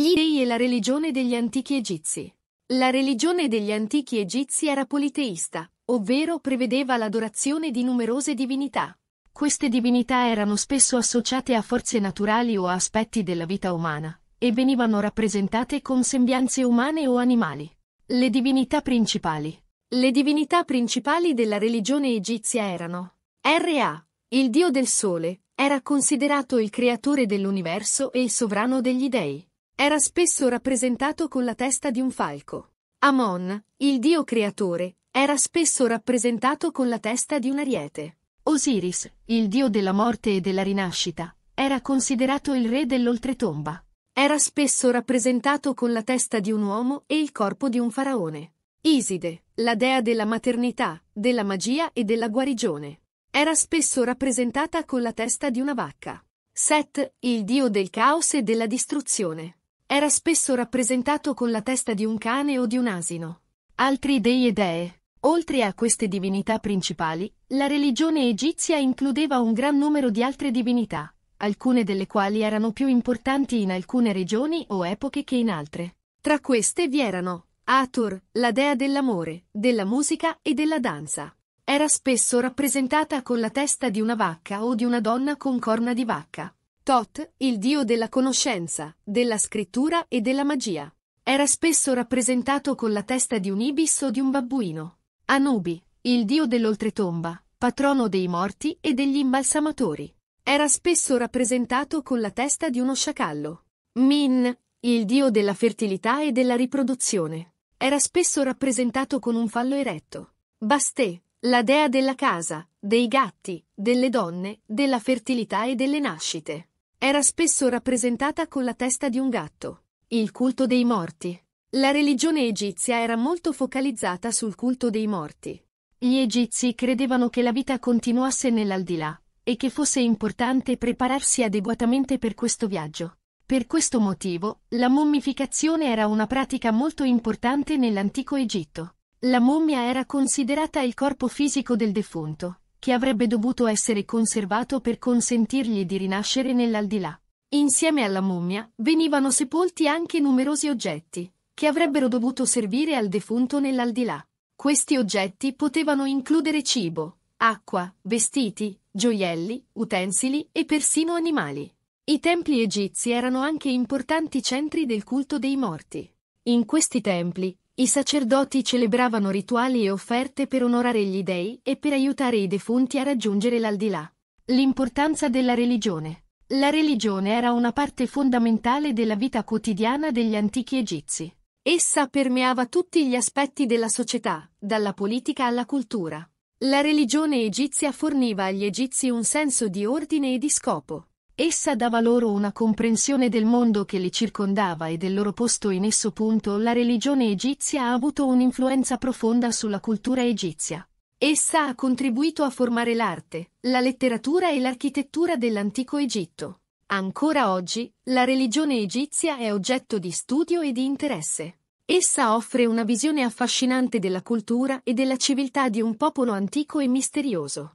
Gli dei e la religione degli antichi egizi. La religione degli antichi egizi era politeista, ovvero prevedeva l'adorazione di numerose divinità. Queste divinità erano spesso associate a forze naturali o a aspetti della vita umana, e venivano rappresentate con sembianze umane o animali. Le divinità principali. Le divinità principali della religione egizia erano Ra, il dio del sole, era considerato il creatore dell'universo e il sovrano degli dei era spesso rappresentato con la testa di un falco. Amon, il dio creatore, era spesso rappresentato con la testa di un ariete. Osiris, il dio della morte e della rinascita, era considerato il re dell'oltretomba. Era spesso rappresentato con la testa di un uomo e il corpo di un faraone. Iside, la dea della maternità, della magia e della guarigione. Era spesso rappresentata con la testa di una vacca. Set, il dio del caos e della distruzione. Era spesso rappresentato con la testa di un cane o di un asino. Altri dei e dee. Oltre a queste divinità principali, la religione egizia includeva un gran numero di altre divinità, alcune delle quali erano più importanti in alcune regioni o epoche che in altre. Tra queste vi erano Atur, la dea dell'amore, della musica e della danza. Era spesso rappresentata con la testa di una vacca o di una donna con corna di vacca. Tot, il dio della conoscenza, della scrittura e della magia. Era spesso rappresentato con la testa di un ibis o di un babbuino. Anubi, il dio dell'oltretomba, patrono dei morti e degli imbalsamatori. Era spesso rappresentato con la testa di uno sciacallo. Min, il dio della fertilità e della riproduzione. Era spesso rappresentato con un fallo eretto. Bastè, la dea della casa, dei gatti, delle donne, della fertilità e delle nascite. Era spesso rappresentata con la testa di un gatto. Il culto dei morti. La religione egizia era molto focalizzata sul culto dei morti. Gli egizi credevano che la vita continuasse nell'aldilà e che fosse importante prepararsi adeguatamente per questo viaggio. Per questo motivo, la mummificazione era una pratica molto importante nell'antico Egitto. La mummia era considerata il corpo fisico del defunto, che avrebbe dovuto essere conservato per consentirgli di rinascere nell'aldilà. Insieme alla mummia venivano sepolti anche numerosi oggetti, che avrebbero dovuto servire al defunto nell'aldilà. Questi oggetti potevano includere cibo, acqua, vestiti, gioielli, utensili e persino animali. I templi egizi erano anche importanti centri del culto dei morti. In questi templi i sacerdoti celebravano rituali e offerte per onorare gli dei e per aiutare i defunti a raggiungere l'aldilà. L'importanza della religione. La religione era una parte fondamentale della vita quotidiana degli antichi egizi. Essa permeava tutti gli aspetti della società, dalla politica alla cultura. La religione egizia forniva agli egizi un senso di ordine e di scopo. Essa dava loro una comprensione del mondo che li circondava e del loro posto in esso. la religione egizia ha avuto un'influenza profonda sulla cultura egizia. Essa ha contribuito a formare l'arte, la letteratura e l'architettura dell'antico Egitto. Ancora oggi, la religione egizia è oggetto di studio e di interesse. Essa offre una visione affascinante della cultura e della civiltà di un popolo antico e misterioso.